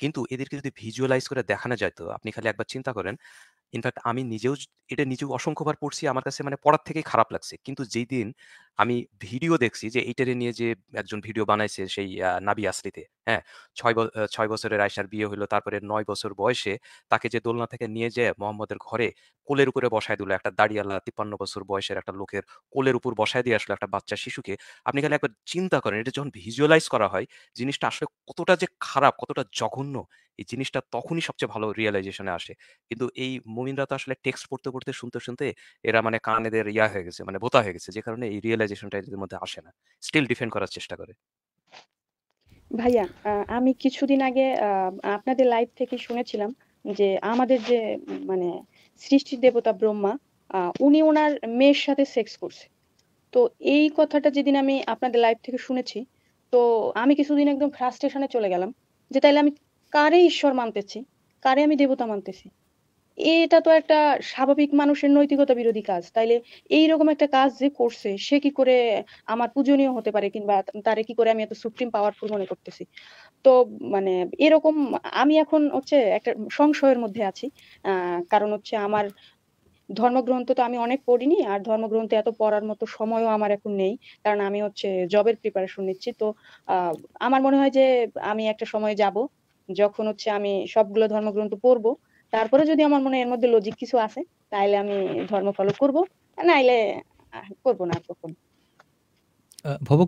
কিন্তু এদেরকে যদি ভিজুয়ালাইজ করে দেখানো যায় তো আপনি খালি একবার চিন্তা করেন ইনফ্যাক্ট আমি নিজেও এটা নিজেও অসংখ্যবার পড়ছি আমার কাছে মানে পড়ার থেকেই খারাপ লাগছে কিন্তু যেই দিন আমি ভিডিও দেখছি যে এইটারে নিয়ে যে একজন ভিডিও বানাইছে সেই নাবি আসলিতে হ্যাঁ ছয় ছয় বছরের আয়সার বিয়ে হলো তারপরে নয় বছর বয়সে তাকে যে দোলনা থেকে নিয়ে যেয়ে মোহাম্মদের ঘরে কোলের উপরে বসায় দিল একটা দাঁড়িয়াল্লা তিপ্পান্ন বছর বয়সের একটা লোকের কোলের উপর বসায় দিয়ে আসলো একটা বাচ্চা শিশুকে আপনি খালি একবার চিন্তা করেন এটা যখন ভিজুয়ালাইজ করা হয় জিনিসটা আসলে কতটা যে খারাপ কতটা জঘন্য এই জিনিসটা তখনই সবচেয়ে ভালো রিয়েলাইজেশনে আসে কিন্তু এই মুমিনরা তো আসলে টেক্সট পড়তে পড়তে শুনতে শুনতে এরা মানে কানেদের ইয়া হয়ে গেছে মানে বোতা হয়ে গেছে যে কারণে এই রিয়েলাইজেশনটা এদের মধ্যে আসে না স্টিল ডিফেন্ড করার চেষ্টা করে ভাইয়া আমি কিছুদিন আগে আপনাদের লাইভ থেকে শুনেছিলাম যে আমাদের যে মানে সৃষ্টির দেবতা ব্রহ্মা উনি ওনার মেয়ের সাথে সেক্স করছে তো এই কথাটা যেদিন আমি আপনাদের লাইভ থেকে শুনেছি তো আমি কিছুদিন একদম ফ্রাস্ট্রেশনে চলে গেলাম যে তাইলে আমি কারে ঈশ্বর মানতেছি কারে আমি দেবতা মানতেছি এটা তো একটা স্বাভাবিক মানুষের নৈতিকতা বিরোধী কাজ তাইলে এইরকম একটা কাজ যে করছে সে কি করে আমার পূজনীয় হতে পারে কিংবা তারে কি করে আমি এত সুপ্রিম পাওয়ারফুল মনে করতেছি তো মানে এরকম আমি এখন হচ্ছে একটা সংশয়ের মধ্যে আছি কারণ হচ্ছে আমার ধর্মগ্রন্থ তো আমি অনেক পড়িনি আর ধর্মগ্রন্থে এত পড়ার মতো সময়ও আমার এখন নেই কারণ আমি হচ্ছে জবের প্রিপারেশন নিচ্ছি তো আমার মনে হয় যে আমি একটা সময় যাব যখন হচ্ছে আমি সবগুলো ধর্মগ্রন্থ পড়বো তারপরে যদি আমার মনে এর মধ্যে লজিক কিছু আছে তাহলে আমি ধর্ম ফলো করব নাইলে করব না কখন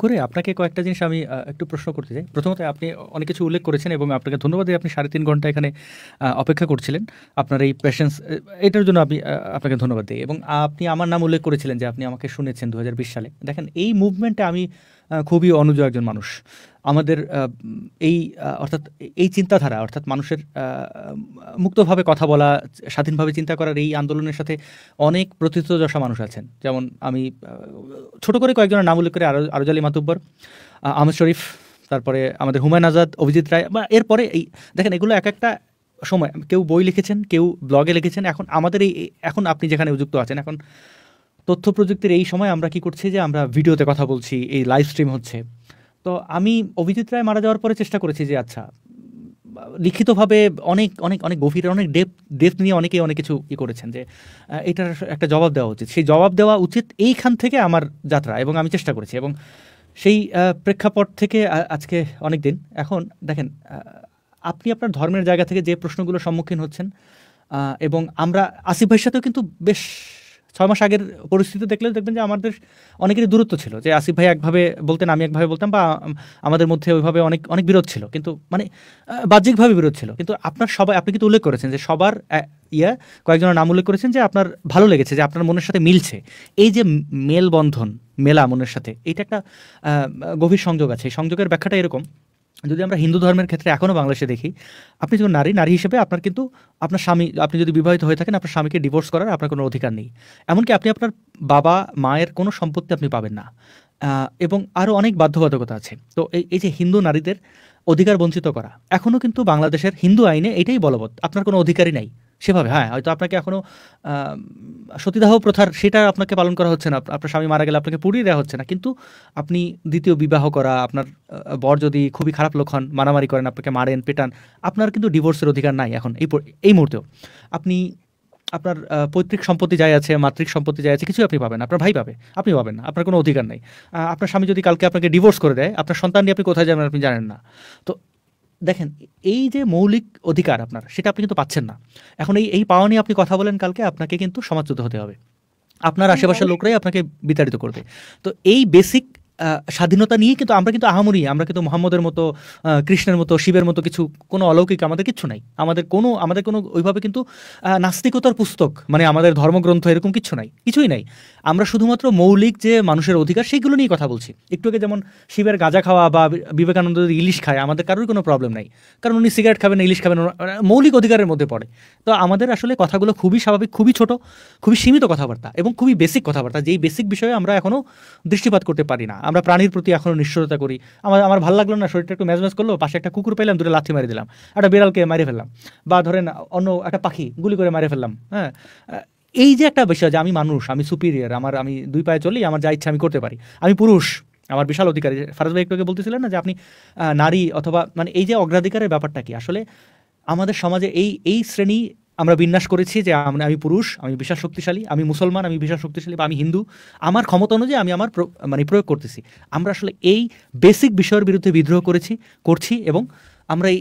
করে আপনাকে কয়েকটা জিনিস আমি একটু প্রশ্ন করতে চাই প্রথমত আপনি অনেক কিছু উল্লেখ করেছেন এবং আপনাকে ধন্যবাদ আপনি সাড়ে তিন ঘন্টা এখানে অপেক্ষা করছিলেন আপনার এই পেশেন্স এটার জন্য আমি আপনাকে ধন্যবাদ দিই এবং আপনি আমার নাম উল্লেখ করেছিলেন যে আপনি আমাকে শুনেছেন দু সালে দেখেন এই মুভমেন্টে আমি খুবই অনুজ একজন মানুষ আমাদের এই অর্থাৎ এই চিন্তাধারা অর্থাৎ মানুষের মুক্তভাবে কথা বলা স্বাধীনভাবে চিন্তা করার এই আন্দোলনের সাথে অনেক প্রথিতযশা মানুষ আছেন যেমন আমি ছোট করে কয়েকজনের নাম উল্লেখ করে আরো আরজালি মাতুব্বর আহমেদ শরীফ তারপরে আমাদের হুমায়ুন আজাদ অভিজিৎ রায় বা এরপরে এই দেখেন এগুলো এক একটা সময় কেউ বই লিখেছেন কেউ ব্লগে লিখেছেন এখন আমাদের এই এখন আপনি যেখানে যুক্ত আছেন এখন তথ্য প্রযুক্তির এই সময় আমরা কি করছি যে আমরা ভিডিওতে কথা বলছি এই লাইভ স্ট্রিম হচ্ছে তো আমি অভিজিৎ রায় মারা যাওয়ার পরে চেষ্টা করেছি যে আচ্ছা লিখিতভাবে অনেক অনেক অনেক গভীর অনেক ডেপ ডেপ নিয়ে অনেকেই অনেক কিছু ই করেছেন যে এটার একটা জবাব দেওয়া উচিত সেই জবাব দেওয়া উচিত এইখান থেকে আমার যাত্রা এবং আমি চেষ্টা করেছি এবং সেই প্রেক্ষাপট থেকে আজকে অনেক দিন এখন দেখেন আপনি আপনার ধর্মের জায়গা থেকে যে প্রশ্নগুলো সম্মুখীন হচ্ছেন এবং আমরা আসিফ ভাইয়ের সাথেও কিন্তু বেশ ছয় মাস আগের পরিস্থিতি দেখলে দেখবেন যে আমাদের অনেকেরই দূরত্ব ছিল যে আসিফ ভাই একভাবে বলতেন আমি একভাবে বলতাম বা আমাদের মধ্যে ওইভাবে অনেক অনেক বিরোধ ছিল কিন্তু মানে বাহ্যিকভাবে বিরোধ ছিল কিন্তু আপনার সবাই আপনি কিন্তু উল্লেখ করেছেন যে সবার ইয়া কয়েকজনের নাম উল্লেখ করেছেন যে আপনার ভালো লেগেছে যে আপনার মনের সাথে মিলছে এই যে মেলবন্ধন মেলা মনের সাথে এইটা একটা গভীর সংযোগ আছে এই সংযোগের ব্যাখ্যাটা এরকম যদি আমরা হিন্দু ধর্মের ক্ষেত্রে এখনও বাংলাদেশে দেখি আপনি যখন নারী নারী হিসেবে আপনার কিন্তু আপনার স্বামী আপনি যদি বিবাহিত হয়ে থাকেন আপনার স্বামীকে ডিভোর্স করার আপনার কোনো অধিকার নেই এমনকি আপনি আপনার বাবা মায়ের কোনো সম্পত্তি আপনি পাবেন না এবং আরও অনেক বাধ্যবাধকতা আছে তো এই যে হিন্দু নারীদের অধিকার বঞ্চিত করা এখনও কিন্তু বাংলাদেশের হিন্দু আইনে এটাই বলবৎ আপনার কোনো অধিকারই নাই সেভাবে হ্যাঁ হয়তো আপনাকে এখনও সতীদাহ প্রথার সেটা আপনাকে পালন করা হচ্ছে না আপনার স্বামী মারা গেলে আপনাকে পুড়িয়ে দেওয়া হচ্ছে না কিন্তু আপনি দ্বিতীয় বিবাহ করা আপনার বর যদি খুবই খারাপ লোক হন মারামারি করেন আপনাকে মারেন পেটান আপনার কিন্তু ডিভোর্সের অধিকার নাই এখন এই এই মুহূর্তেও আপনি আপনার পৈতৃক সম্পত্তি যাই আছে মাতৃক সম্পত্তি যাই আছে কিছুই আপনি পাবেন আপনার ভাই পাবে আপনি পাবেন না আপনার কোনো অধিকার নাই আপনার স্বামী যদি কালকে আপনাকে ডিভোর্স করে দেয় আপনার সন্তান নিয়ে আপনি কোথায় যাবেন আপনি জানেন না তো দেখেন এই যে মৌলিক অধিকার আপনার সেটা আপনি কিন্তু পাচ্ছেন না এখন এই এই পাওয়া নিয়ে আপনি কথা বলেন কালকে আপনাকে কিন্তু সমাজচ্যুত হতে হবে আপনার হ্যাঁ, আশেপাশের লোকরাই আপনাকে বিতাড়িত করবে তো এই বেসিক স্বাধীনতা নিয়ে কিন্তু আমরা কিন্তু আহামরি আমরা কিন্তু মোহাম্মদের মতো কৃষ্ণের মতো শিবের মতো কিছু কোনো অলৌকিক আমাদের কিছু নাই আমাদের কোনো আমাদের কোনো ওইভাবে কিন্তু নাস্তিকতার পুস্তক মানে আমাদের ধর্মগ্রন্থ এরকম কিছু নাই কিছুই নাই আমরা শুধুমাত্র মৌলিক যে মানুষের অধিকার সেইগুলো নিয়ে কথা বলছি একটু আগে যেমন শিবের গাঁজা খাওয়া বা বিবেকানন্দ ইলিশ খায় আমাদের কারোর কোনো প্রবলেম নাই কারণ উনি সিগারেট খাবেন ইলিশ খাবেন মৌলিক অধিকারের মধ্যে পড়ে তো আমাদের আসলে কথাগুলো খুবই স্বাভাবিক খুবই ছোট খুবই সীমিত কথাবার্তা এবং খুবই বেসিক কথাবার্তা যেই বেসিক বিষয়ে আমরা এখনও দৃষ্টিপাত করতে পারি না আমরা প্রাণীর প্রতি এখনও নিশ্চয়তা করি আমার আমার ভালো লাগলো না শরীরটা একটু ম্যাজম্যাজ করলো পাশে একটা কুকুর পেলাম দুটো লাথি মারি দিলাম একটা বিড়ালকে মারি ফেললাম বা ধরেন অন্য একটা পাখি গুলি করে মারি ফেললাম হ্যাঁ এই যে একটা বিষয় যে আমি মানুষ আমি সুপিরিয়ার আমার আমি দুই পায়ে চলি আমার যা ইচ্ছা আমি করতে পারি আমি পুরুষ আমার বিশাল অধিকারী ফারাজ ভাই একটুকে বলতেছিলেন না যে আপনি নারী অথবা মানে এই যে অগ্রাধিকারের ব্যাপারটা কি আসলে আমাদের সমাজে এই এই শ্রেণী আমরা বিন্যাস করেছি যে আমি পুরুষ আমি বিশাল শক্তিশালী আমি মুসলমান আমি বিশাল শক্তিশালী বা আমি হিন্দু আমার ক্ষমতা অনুযায়ী আমি আমার মানে প্রয়োগ করতেছি আমরা আসলে এই বেসিক বিষয়ের বিরুদ্ধে বিদ্রোহ করেছি করছি এবং আমরা এই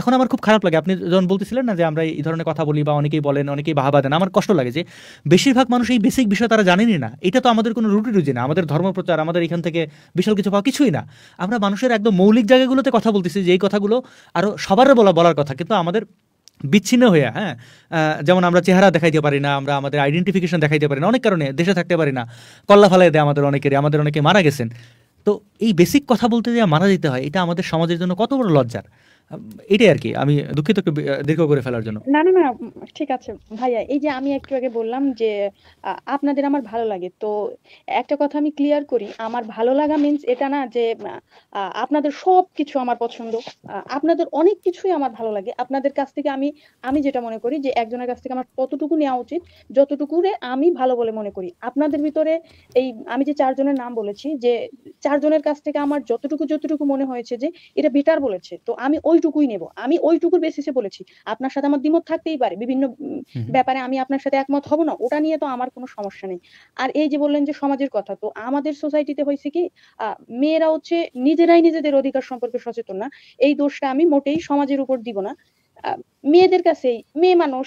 এখন আমার খুব খারাপ লাগে আপনি যখন বলতেছিলেন না যে আমরা এই ধরনের কথা বলি বা অনেকেই বলেন অনেকেই বাহাবা দেন আমার কষ্ট লাগে যে বেশিরভাগ মানুষ এই বেসিক বিষয় তারা জানেনই না এটা তো আমাদের কোনো রুটি রুজি না আমাদের ধর্মপ্রচার আমাদের এখান থেকে বিশাল কিছু পাওয়া কিছুই না আমরা মানুষের একদম মৌলিক জায়গাগুলোতে কথা বলতেছি যে এই কথাগুলো আরও সবার বলা বলার কথা কিন্তু আমাদের বিচ্ছিন্ন হইয়া হ্যাঁ যেমন আমরা চেহারা দেখাইতে পারি না আমরা আমাদের আইডেন্টিফিকেশন দেখাইতে পারি না অনেক কারণে দেশে থাকতে পারি না কল্লা ফালাই দেয় আমাদের অনেকেরই আমাদের অনেকে মারা গেছেন তো এই বেসিক কথা বলতে যে মারা যেতে হয় এটা আমাদের সমাজের জন্য কত বড় লজ্জার এটাই আর কি আমি দুঃখিত দীর্ঘ করে ফেলার জন্য না না না ঠিক আছে ভাইয়া এই যে আমি একটু আগে বললাম যে আপনাদের আমার ভালো লাগে তো একটা কথা আমি ক্লিয়ার করি আমার ভালো লাগা মিন্স এটা না যে আপনাদের সব কিছু আমার পছন্দ আপনাদের অনেক কিছুই আমার ভালো লাগে আপনাদের কাছ থেকে আমি আমি যেটা মনে করি যে একজনের কাছ থেকে আমার কতটুকু নেওয়া উচিত যতটুকু আমি ভালো বলে মনে করি আপনাদের ভিতরে এই আমি যে চারজনের নাম বলেছি যে চারজনের কাছ থেকে আমার যতটুকু যতটুকু মনে হয়েছে যে এটা বেটার বলেছে তো আমি ওই ওইটুকুই নেব আমি ওইটুকুর বেসিসে বলেছি আপনার সাথে আমার দ্বিমত থাকতেই পারে বিভিন্ন ব্যাপারে আমি আপনার সাথে একমত হব না ওটা নিয়ে তো আমার কোনো সমস্যা নেই আর এই যে বললেন যে সমাজের কথা তো আমাদের সোসাইটিতে হয়েছে কি মেয়েরা হচ্ছে নিজেরাই নিজেদের অধিকার সম্পর্কে সচেতন না এই দোষটা আমি মোটেই সমাজের উপর দিব না মেয়েদের কাছেই মেয়ে মানুষ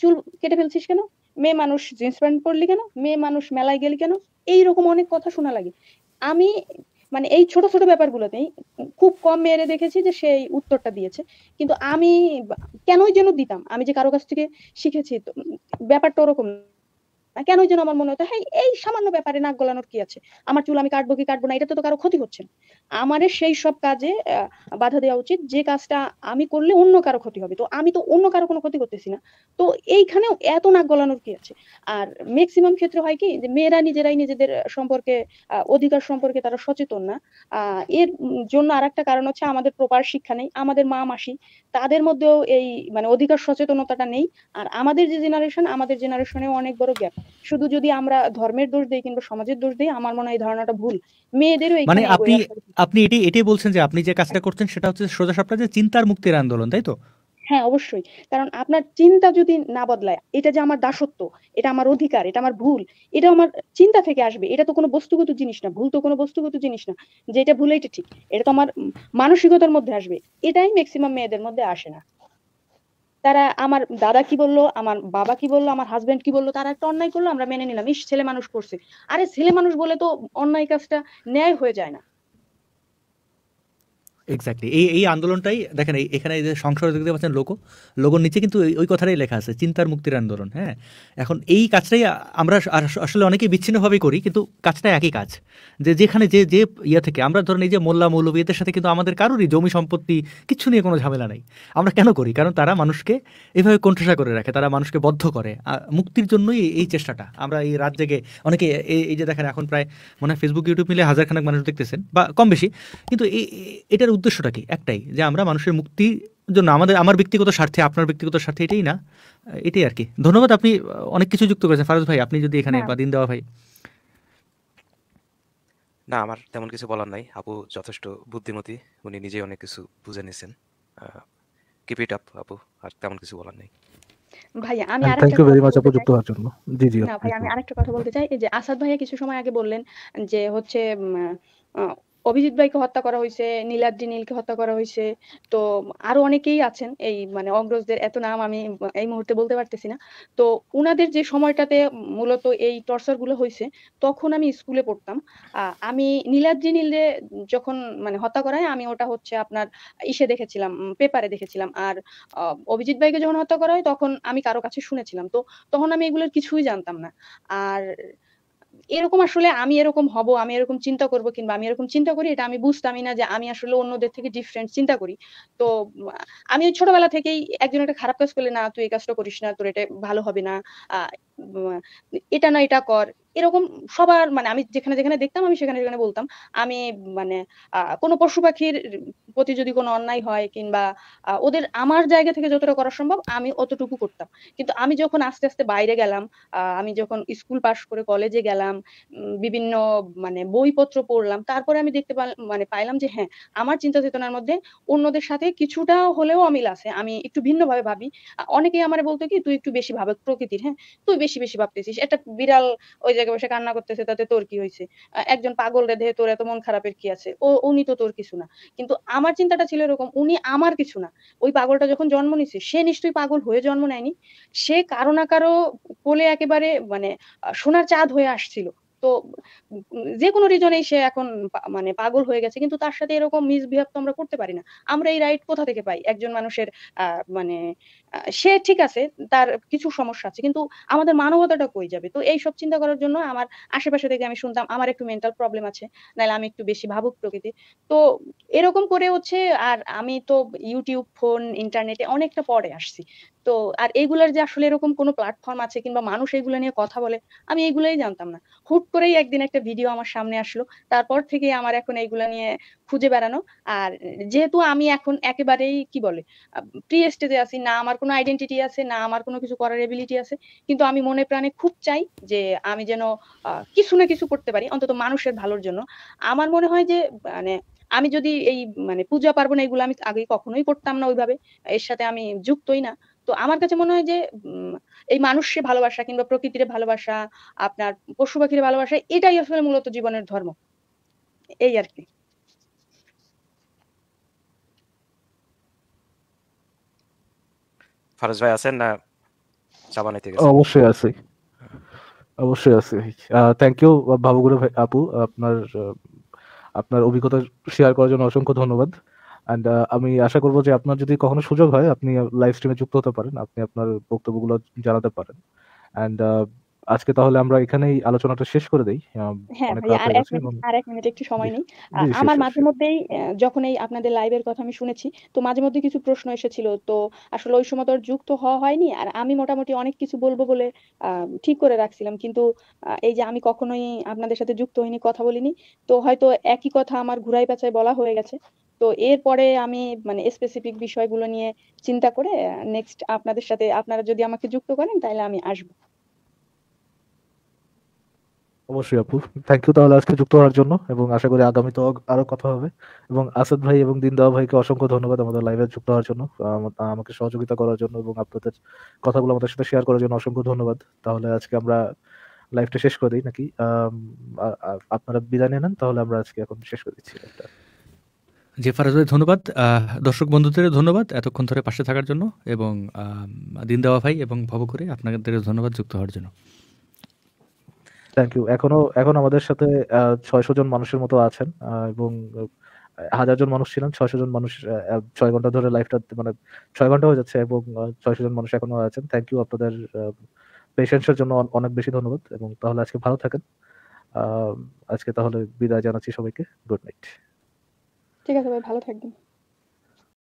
চুল কেটে ফেলছিস কেন মেয়ে মানুষ জিন্স প্যান্ট পরলি কেন মেয়ে মানুষ মেলায় গেলি কেন এইরকম অনেক কথা শোনা লাগে আমি মানে এই ছোট ছোট ব্যাপারগুলোতেই খুব কম মেয়েরে দেখেছি যে সেই উত্তরটা দিয়েছে কিন্তু আমি কেনই যেন দিতাম আমি যে কারো কাছ থেকে শিখেছি ব্যাপারটা ওরকম না কেন যেন আমার মনে হতো হ্যাঁ এই সামান্য ব্যাপারে নাক গলানোর কি আছে আমার চুল আমি কাটবো কি কাটবো না এটা তো কারো ক্ষতি হচ্ছে না আমারে সেই সব কাজে বাধা দেওয়া উচিত যে কাজটা আমি করলে অন্য কারো ক্ষতি হবে তো আমি তো অন্য কারো কোনো ক্ষতি করতেছি না তো এইখানে এত নাক গলানোর কি আছে আর ম্যাক্সিমাম ক্ষেত্রে হয় কি যে মেয়েরা নিজেরাই নিজেদের সম্পর্কে অধিকার সম্পর্কে তারা সচেতন না এর জন্য আর একটা কারণ হচ্ছে আমাদের প্রপার শিক্ষা নেই আমাদের মা মাসি তাদের মধ্যেও এই মানে অধিকার সচেতনতাটা নেই আর আমাদের যে জেনারেশন আমাদের জেনারেশনে অনেক বড় গ্যাপ শুধু যদি আমরা ধর্মের দোষ দেই কিংবা সমাজের দোষ দেই আমার মনে হয় এই ধারণাটা ভুল মেয়েদেরও মানে আপনি আপনি এটি এটাই বলছেন যে আপনি যে কাজটা করছেন সেটা হচ্ছে সোজা সাপটা যে চিন্তার মুক্তির আন্দোলন তাই তো হ্যাঁ অবশ্যই কারণ আপনার চিন্তা যদি না বদলায় এটা যে আমার দাসত্ব এটা আমার অধিকার এটা আমার ভুল এটা আমার চিন্তা থেকে আসবে এটা তো কোনো বস্তুগত জিনিস না ভুল তো কোনো বস্তুগত জিনিস না যে এটা ভুল এটা ঠিক এটা তো আমার মানসিকতার মধ্যে আসবে এটাই ম্যাক্সিমাম মেয়েদের মধ্যে আসে না তারা আমার দাদা কি বললো আমার বাবা কি বললো আমার হাজবেন্ড কি বললো তারা একটা অন্যায় করলো আমরা মেনে নিলাম ইস ছেলে মানুষ করছে আরে ছেলে মানুষ বলে তো অন্যায় কাজটা ন্যায় হয়ে যায় না এক্স্যাক্টলি এই এই আন্দোলনটাই দেখেন এই এখানে যে সংসদ দেখতে পাচ্ছেন লোগো লোগোর নিচে কিন্তু ওই কথাটাই লেখা আছে চিন্তার মুক্তির আন্দোলন হ্যাঁ এখন এই কাজটাই আমরা আসলে অনেকেই বিচ্ছিন্নভাবে করি কিন্তু কাজটা একই কাজ যে যেখানে যে যে ইয়ে থেকে আমরা ধরেন এই যে মোল্লা মৌলবী এদের সাথে কিন্তু আমাদের কারোরই জমি সম্পত্তি কিছু নিয়ে কোনো ঝামেলা নাই আমরা কেন করি কারণ তারা মানুষকে এভাবে কণ্ঠসা করে রাখে তারা মানুষকে বদ্ধ করে মুক্তির জন্যই এই চেষ্টাটা আমরা এই রাত জেগে অনেকে এই যে দেখেন এখন প্রায় মনে হয় ফেসবুক ইউটিউব মিলে হাজার খানেক মানুষ দেখতেছেন বা কম বেশি কিন্তু এই এটার উদ্দেশ্যটা কি একটাই যে আমরা মানুষের মুক্তি জন্য আমাদের আমার ব্যক্তিগত স্বার্থে আপনার ব্যক্তিগত স্বার্থে এটাই না এটাই আর কি ধন্যবাদ আপনি অনেক কিছু যুক্ত করেছেন ফারুজ ভাই আপনি যদি এখানে হ্যাঁ। বা দিন দেওয়া ভাই না আমার তেমন কিছু বলার নাই আপু যথেষ্ট বুদ্ধিমতী উনি নিজেই অনেক কিছু বুঝে নিয়েছেন কিপ ইট আপ আপু আর তেমন কিছু বলার নাই ভাইয়া আমি আরেকটা ভাই আমি আরেকটা কথা বলতে চাই যে আসাদ ভাইয়া কিছু সময় আগে বললেন যে হচ্ছে অভিজিৎ ভাইকে হত্যা করা হয়েছে নীলাদ্রি নীলকে হত্যা করা হয়েছে তো আরো অনেকেই আছেন এই মানে অগ্রজদের এত নাম আমি এই মুহূর্তে বলতে পারতেছি না তো উনাদের যে সময়টাতে মূলত এই টর্চার গুলো হয়েছে তখন আমি স্কুলে পড়তাম আমি নীলাদ্রি নীলে যখন মানে হত্যা করায় আমি ওটা হচ্ছে আপনার ইসে দেখেছিলাম পেপারে দেখেছিলাম আর অভিজিৎ ভাইকে যখন হত্যা করা হয় তখন আমি কারো কাছে শুনেছিলাম তো তখন আমি এগুলোর কিছুই জানতাম না আর এরকম আসলে আমি এরকম হব আমি এরকম চিন্তা করব কিংবা আমি এরকম চিন্তা করি এটা আমি বুঝতামই না যে আমি আসলে অন্যদের থেকে ডিফারেন্ট চিন্তা করি তো আমি ছোটবেলা থেকেই একজন একটা খারাপ কাজ করলে না তুই এই কাজটা করিস না তোর এটা ভালো হবে না এটা না এটা কর এরকম সবার মানে আমি যেখানে যেখানে দেখতাম আমি সেখানে সেখানে বলতাম আমি মানে কোনো পশু পাখির প্রতি যদি কোনো অন্যায় হয় কিংবা ওদের আমার জায়গা থেকে যতটা করা সম্ভব আমি অতটুকু করতাম কিন্তু আমি যখন আস্তে আস্তে বাইরে গেলাম আমি যখন স্কুল পাশ করে কলেজে গেলাম বিভিন্ন মানে বইপত্র পড়লাম তারপরে আমি দেখতে মানে পাইলাম যে হ্যাঁ আমার চিন্তা চেতনার মধ্যে অন্যদের সাথে কিছুটা হলেও অমিল আছে আমি একটু ভিন্নভাবে ভাবি অনেকেই আমার বলতো কি তুই একটু বেশি ভাবে প্রকৃতির হ্যাঁ তুই বেশি বেশি বেশি ভাবতেছিস একটা বিড়াল ওই জায়গায় বসে কান্না করতেছে তাতে তোর কি হয়েছে একজন পাগল রে দেহে তোর এত মন খারাপের কি আছে ও উনি তো তোর কিছু না কিন্তু আমার চিন্তাটা ছিল এরকম উনি আমার কিছু না ওই পাগলটা যখন জন্ম নিছে সে নিশ্চয়ই পাগল হয়ে জন্ম নেয়নি সে কারো না কারো কোলে একেবারে মানে সোনার চাঁদ হয়ে আসছিল তো যে কোনো রিজনেই সে এখন মানে পাগল হয়ে গেছে কিন্তু তার সাথে এরকম মিসবিহেভ তো আমরা করতে পারি না আমরা এই রাইট কোথা থেকে পাই একজন মানুষের মানে সে ঠিক আছে তার কিছু সমস্যা আছে কিন্তু আমাদের মানবতাটা কই যাবে তো এই সব চিন্তা করার জন্য আমার আশেপাশে থেকে আমি শুনতাম আমার একটু মেন্টাল প্রবলেম আছে নাহলে আমি একটু বেশি ভাবুক প্রকৃতি তো এরকম করে হচ্ছে আর আমি তো ইউটিউব ফোন ইন্টারনেটে অনেকটা পরে আসছি তো আর এগুলার যে আসলে এরকম কোনো প্ল্যাটফর্ম আছে কিংবা মানুষ এগুলো নিয়ে কথা বলে আমি এগুলাই জানতাম না হুট করেই একদিন একটা ভিডিও আমার সামনে আসলো তারপর থেকে আমার এখন এগুলা নিয়ে খুঁজে বেড়ানো আর যেহেতু আমি এখন একেবারেই কি বলে প্রি স্টেজে আছি না আমার কোনো আইডেন্টিটি আছে না আমার কোনো কিছু করার এবিলিটি আছে কিন্তু আমি মনে প্রাণে খুব চাই যে আমি যেন কিছু না কিছু করতে পারি অন্তত মানুষের ভালোর জন্য আমার মনে হয় যে মানে আমি যদি এই মানে পূজা পার্বণ এগুলো আমি আগে কখনোই করতাম না ওইভাবে এর সাথে আমি যুক্তই না তো আমার কাছে মনে হয় যে এই মানুষকে ভালোবাসা কিংবা প্রকৃতির ভালোবাসা আপনার পশু পাখির ভালোবাসা এটাই আসলে মূলত জীবনের ধর্ম এই আর কি ভাই আছেন না অবশ্যই আছি অবশ্যই আছি থ্যাংক ইউ ভাবগুরু আপু আপনার আপনার অভিজ্ঞতা শেয়ার করার জন্য অসংখ্য ধন্যবাদ অ্যান্ড uh, আমি আশা করবো যে আপনার যদি কখনো সুযোগ হয় আপনি লাইভ স্ট্রিমে যুক্ত হতে পারেন আপনি আপনার বক্তব্যগুলো জানাতে পারেন অ্যান্ড আজকে তাহলে আমরা এখানেই আলোচনাটা শেষ করে দেই হ্যাঁ আর এক মিনিট একটু সময় নেই আমার মাঝে মধ্যেই যখন এই আপনাদের লাইভের কথা আমি শুনেছি তো মাঝে মধ্যে কিছু প্রশ্ন এসেছিল তো আসলে ওই সময় তো যুক্ত হওয়া হয়নি আর আমি মোটামুটি অনেক কিছু বলবো বলে ঠিক করে রাখছিলাম কিন্তু এই যে আমি কখনোই আপনাদের সাথে যুক্ত হইনি কথা বলিনি তো হয়তো একই কথা আমার ঘুরাই পেঁচায় বলা হয়ে গেছে তো এরপরে আমি মানে স্পেসিফিক বিষয়গুলো নিয়ে চিন্তা করে নেক্সট আপনাদের সাথে আপনারা যদি আমাকে যুক্ত করেন তাহলে আমি আসবো অবশ্যই আপু থ্যাংক ইউ তাহলে আজকে যুক্ত হওয়ার জন্য এবং আশা করি আগামীতে আরো কথা হবে এবং আসাদ ভাই এবং দিন দিনদাও ভাইকে অসংখ্য ধন্যবাদ আমাদের লাইভে যুক্ত হওয়ার জন্য আমাকে সহযোগিতা করার জন্য এবং আপনাদের কথাগুলো আমাদের সাথে শেয়ার করার জন্য অসংখ্য ধন্যবাদ তাহলে আজকে আমরা লাইভটা শেষ করে দিই নাকি আপনারা বিদায় নেন তাহলে আমরা আজকে এখন শেষ করে দিচ্ছি জি ফারাজ ভাই ধন্যবাদ দর্শক বন্ধুদের ধন্যবাদ এতক্ষণ ধরে পাশে থাকার জন্য এবং দিন দেওয়া ভাই এবং ভব করে আপনাদের ধন্যবাদ যুক্ত হওয়ার জন্য থ্যাংক ইউ এখনো এখন আমাদের সাথে ছয়শো জন মানুষের মতো আছেন এবং হাজার জন মানুষ ছিলেন ছয়শো জন মানুষ ছয় ঘন্টা ধরে লাইফটা মানে ছয় ঘন্টা হয়ে যাচ্ছে এবং ছয়শো জন মানুষ এখনো আছেন থ্যাংক ইউ আপনাদের পেশেন্সের জন্য অনেক বেশি ধন্যবাদ এবং তাহলে আজকে ভালো থাকেন আজকে তাহলে বিদায় জানাচ্ছি সবাইকে গুড নাইট ঠিক আছে ভাই ভালো থাকবেন